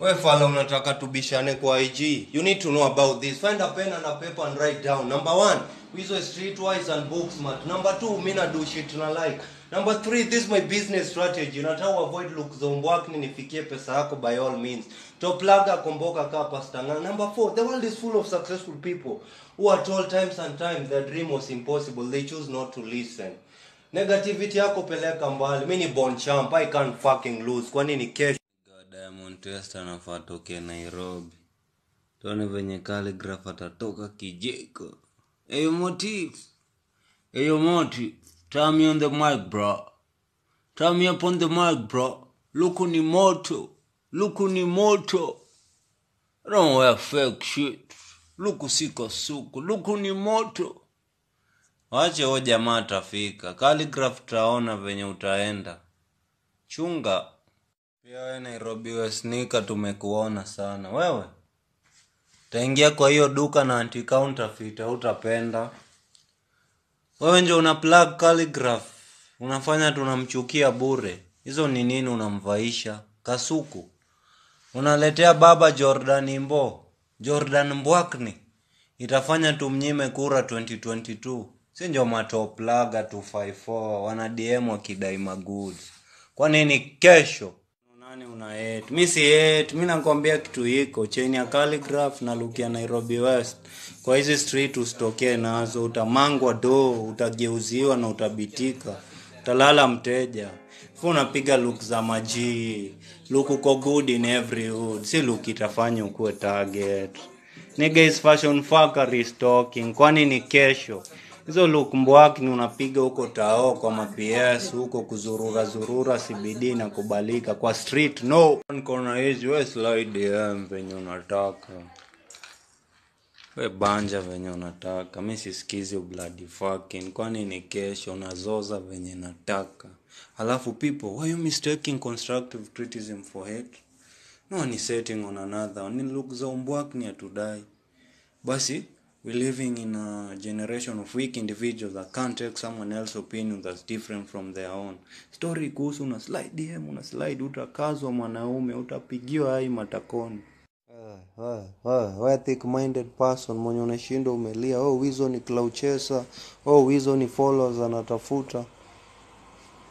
We fala unataka tubishane kwa IG. You need to know about this. Find a pen and a paper and write down. Number one, wizo streetwise and book smart. Number two, mina do shit na like. Number three, this is my business strategy. Nataka avoid look za umbwak nifikie pesa yako by all means. toplaga laga komboka ka pastanga. Number four, the world is full of successful people who are told times and times their dream was impossible. They choose not to listen negativity yako peleka mbali mi ni bon champ i can't fucking lose kwanini ni kesho Diamond Test anafaa tokea Nairobi. Tuone venye Khaligraph atatoka kijiko. Eyo motif. Eyo motif. Turn me on the mic bro. Turn me up on the mic bro. Luku ni moto. Luku ni moto. I don't wear fake shit. Luku siko suku. Luku ni moto. Wache ho jamaa atafika. Khaligraph taona venye utaenda. Chunga pia we Nairobi wesnika tumekuona sana wewe. taingia kwa hiyo duka na anti counterfeit hautapenda. Wewe nje una plug calligraph. Unafanya tunamchukia bure. Hizo ni nini unamvaisha? Kasuku. Unaletea baba Jordan Mbo. Jordan Mbwakni. Itafanya tumnyime kura 2022. Si ndio matoplaga 254 wana DM wakidai magoods. Kwa nini kesho nani una hate? Mimi si hate. Mimi nakwambia kitu iko cheni ya calligraph na Lukia Nairobi West. Kwa hizi street usitokee nazo, utamangwa do, utageuziwa na utabitika, utalala mteja. Fu unapiga look za maji, look uko good in every hood, si look itafanya ukuwe target. Nigga is fashion fuckery stalking, kwani ni kesho hizo lukumbwaki ni unapiga huko tao kwa maps huko kuzurura zurura CBD na kubalika kwa street no kona hizi we slide DM venye unataka we banja venye unataka mi sisikizi bloody fucking kwani ni kesho unazoza venye nataka alafu people why you mistaking constructive criticism for hate no ni setting on another ni look za umbwak ni atudai basi We're living in a generation of weak individuals that can't take someone else's opinion that's different from their own. Story kuhusu una slide DM, una slide, utakazwa mwanaume, utapigiwa hai matakoni. Uh, uh, uh, eh, ethic eh, eh, minded person mwenye unashindwa umelia, oh wizo ni cloud chaser, oh wizo ni followers anatafuta.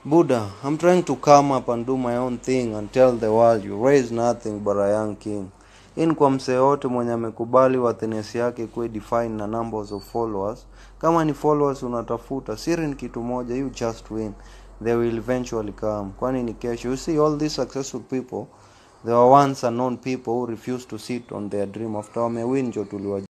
Buddha, I'm trying to come up and do my own thing and tell the world you raise nothing but a young king. Hii ni kwa msee yote mwenye amekubali wathenesi yake kuwe defined na numbers of followers. Kama ni followers unatafuta, siri ni kitu moja, you just win. They will eventually come. Kwani ni kesho. You see all these successful people, they were once unknown people who refused to sit on their dream after wamewin jo tuliwa